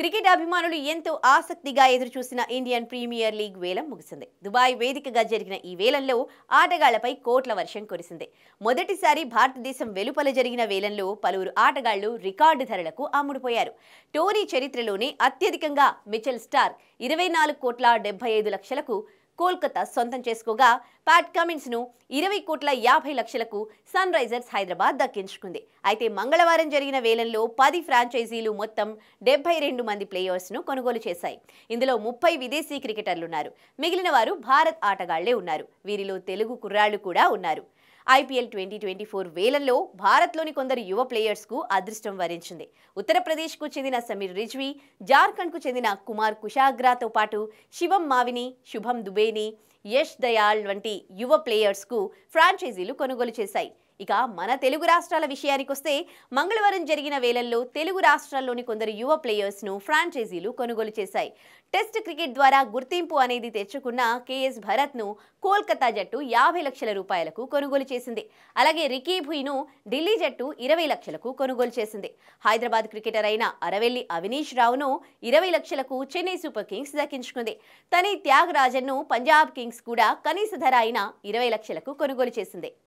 cricket అభిమానులు ఎంతో ఆసక్తిగా ఎదురుచూసిన ఇండియన్ ప్రీమియర్ లీగ్ వేలం ముగిసింది దుబాయ్ వేదికగా జరిగిన ఈ వేలంలో ఆటగాళ్లపై కోట్ల వర్షం కురిసింది మొదటిసారి భారతదేశం వెలుపల జరిగిన వేలంలో పలువురు ఆటగాళ్లు రికార్డు ధరలకు అమ్ముడుపోయారు టోనీ చరిత్రలోనే అత్యధికంగా మిచెల్ స్టార్ ఇరవై నాలుగు కోట్ల డెబ్బై ఐదు లక్షలకు కోల్కతా సొంతం చేసుకోగా ప్యాట్ ను ఇరవై కోట్ల యాభై లక్షలకు సన్ రైజర్స్ హైదరాబాద్ దక్కించుకుంది అయితే మంగళవారం జరిగిన వేలంలో పది ఫ్రాంచైజీలు మొత్తం డెబ్బై రెండు మంది ప్లేయర్స్ను కొనుగోలు చేశాయి ఇందులో ముప్పై విదేశీ క్రికెటర్లున్నారు మిగిలిన వారు భారత్ ఆటగాళ్లే ఉన్నారు వీరిలో తెలుగు కుర్రాళ్లు కూడా ఉన్నారు ఐపీఎల్ ట్వంటీ ట్వంటీ ఫోర్ వేలంలో భారత్లోని కొందరు యువ ప్లేయర్స్కు అదృష్టం వరించింది ఉత్తరప్రదేశ్కు చెందిన సమీర్ రిజ్వీ జార్ఖండ్కు చెందిన కుమార్ కుషాగ్రాతో పాటు శివం మావిని శుభం దుబేని యష్ దయాళ్ వంటి యువ ప్లేయర్స్కు ఫ్రాంచైజీలు కొనుగోలు చేశాయి ఇక మన తెలుగు రాష్ట్రాల విషయానికి వస్తే మంగళవారం జరిగిన వేలల్లో తెలుగు రాష్ట్రాల్లోని కొందరు యువ ప్లేయర్స్ను ఫ్రాంచైజీలు కొనుగోలు చేశాయి టెస్ట్ క్రికెట్ ద్వారా గుర్తింపు అనేది తెచ్చుకున్న కేఎస్ ను కోల్కతా జట్టు యాభై లక్షల రూపాయలకు కొనుగోలు చేసింది అలాగే రికీ భుయ్ను ఢిల్లీ జట్టు ఇరవై లక్షలకు కొనుగోలు చేసింది హైదరాబాద్ క్రికెటర్ అయిన అరవెల్లి అవినీష్ రావును ఇరవై లక్షలకు చెన్నై సూపర్ కింగ్స్ దక్కించుకుంది తని త్యాగరాజన్ను పంజాబ్ కింగ్స్ కూడా కనీస ధర అయిన ఇరవై లక్షలకు కొనుగోలు చేసింది